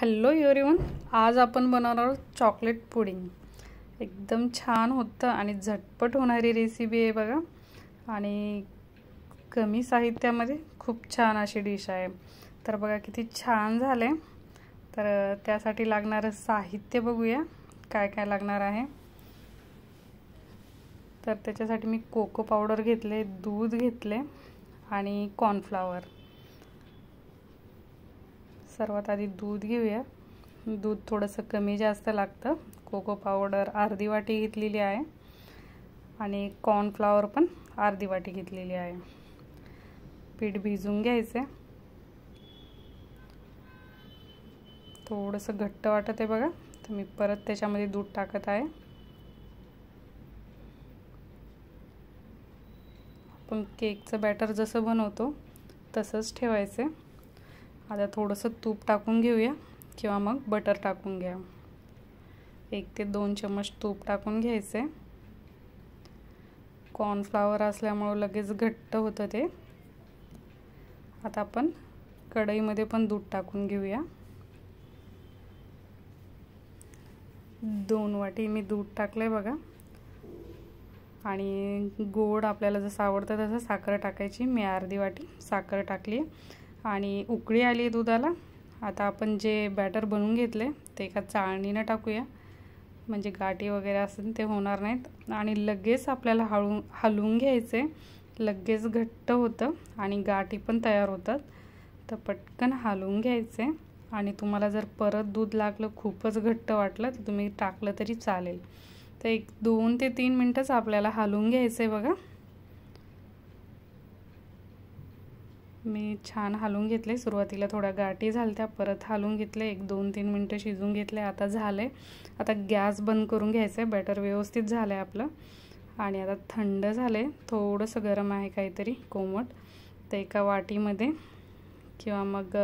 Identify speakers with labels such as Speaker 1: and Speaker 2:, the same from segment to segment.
Speaker 1: hello everyone आज आपण बनवणार आहोत चॉकलेट पुडिंग एकदम छान होतं आणि झटपट होणारी रेसिपी आहे बघा आणि कमी साहित्यामध्ये खूप छान अशी डिश आहे तर बघा किती छान झालं आहे तर त्यासाठी लागणारं साहित्य बघूया काय काय लागणार आहे तर त्याच्यासाठी मी कोको पावडर घेतले दूध घेतले आणि कॉर्नफ्लावर सर्वात आधी दूध घेऊया दूध थोडंसं कमी जास्त लागतं कोको पावडर अर्धी वाटी घेतलेली आहे आणि कॉर्नफ्लावर पण अर्धी वाटी घेतलेली आहे पीठ भिजून घ्यायचं थोडंसं घट्ट वाटत आहे बघा तर मी परत त्याच्यामध्ये दूध टाकत आहे आपण केकचं बॅटर जसं बनवतो तसंच ठेवायचं आता थोडंसं तूप टाकून घेऊया किंवा मग बटर टाकून घ्या एक ते दोन चम्मच तूप टाकून घ्यायचे कॉर्नफ्लावर असल्यामुळं लगेच घट्ट होतं ते आता आपण कढईमध्ये पण दूध टाकून घेऊया दोन वाटी मी दूध टाकलं आहे बघा आणि गोड आपल्याला जसं आवडतं तसं साखर टाकायची मी अर्धी वाटी साखर टाकली आणि उकळी आली आहे दुधाला आता आपण जे बॅटर बनवून घेतले ते एका चाळणीनं टाकूया म्हणजे गाठी वगैरे असेल ते होणार नाहीत आणि लगेच आपल्याला हळू हलवून घ्यायचे लगेच घट्ट होतं आणि गाठी पण तयार होतात तर पटकन हलवून घ्यायचे आणि तुम्हाला जर परत दूध लागलं खूपच घट्ट वाटलं तर तुम्ही टाकलं तरी चालेल तर एक दोन ते तीन मिनटंच आपल्याला हलवून घ्यायचं आहे बघा मी छान हलवून घेतले सुरुवातीला थोड्या गाठी झालत्या परत हलवून घेतले एक दोन तीन मिनटं शिजून घेतले आता झाले आता गॅस बंद करून घ्यायचं आहे बॅटर व्यवस्थित झालं आहे आपलं आणि आता थंड झाले थोडंसं गरम आहे काहीतरी कोमट तर एका वाटीमध्ये किंवा मग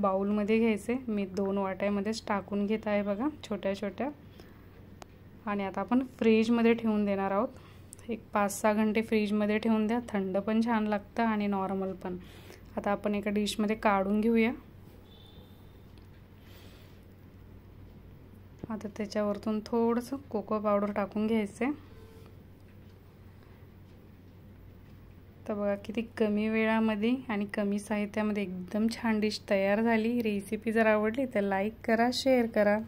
Speaker 1: बाऊलमध्ये घ्यायचे मी दोन वाट्यामध्येच टाकून घेत आहे बघा छोट्या छोट्या आणि आता आपण फ्रीजमध्ये ठेवून देणार आहोत एक पाच सहा घंटे फ्रीजमध्ये ठेवून द्या थंड पण छान लागतं आणि नॉर्मल पण आता आपण एका डिशमध्ये काढून घेऊया आता त्याच्यावरतून थोडंसं कोको पावडर टाकून घ्यायचं आहे तर बघा किती कमी वेळामध्ये आणि कमी साहित्यामध्ये एकदम छान डिश तयार झाली रेसिपी जर आवडली तर लाईक करा शेअर करा